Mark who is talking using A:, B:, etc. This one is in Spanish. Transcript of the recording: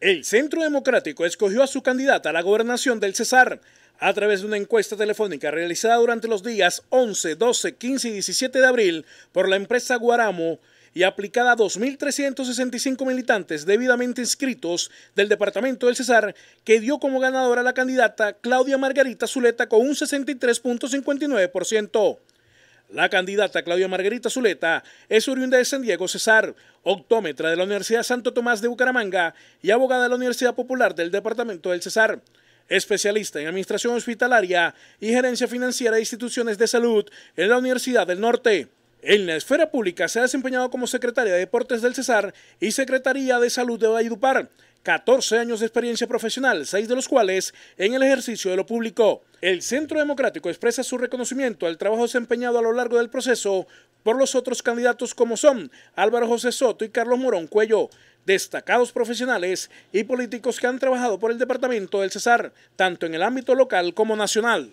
A: El Centro Democrático escogió a su candidata a la gobernación del Cesar a través de una encuesta telefónica realizada durante los días 11, 12, 15 y 17 de abril por la empresa Guaramo y aplicada a 2.365 militantes debidamente inscritos del Departamento del Cesar, que dio como ganadora a la candidata Claudia Margarita Zuleta con un 63.59%. La candidata Claudia Margarita Zuleta es oriunda de San Diego Cesar, optómetra de la Universidad Santo Tomás de Bucaramanga y abogada de la Universidad Popular del Departamento del Cesar. Especialista en Administración Hospitalaria y Gerencia Financiera de Instituciones de Salud en la Universidad del Norte. En la esfera pública se ha desempeñado como secretaria de Deportes del Cesar y Secretaría de Salud de Valledupar 14 años de experiencia profesional, 6 de los cuales en el ejercicio de lo público. El Centro Democrático expresa su reconocimiento al trabajo desempeñado a lo largo del proceso por los otros candidatos como son Álvaro José Soto y Carlos Morón Cuello, destacados profesionales y políticos que han trabajado por el departamento del Cesar, tanto en el ámbito local como nacional.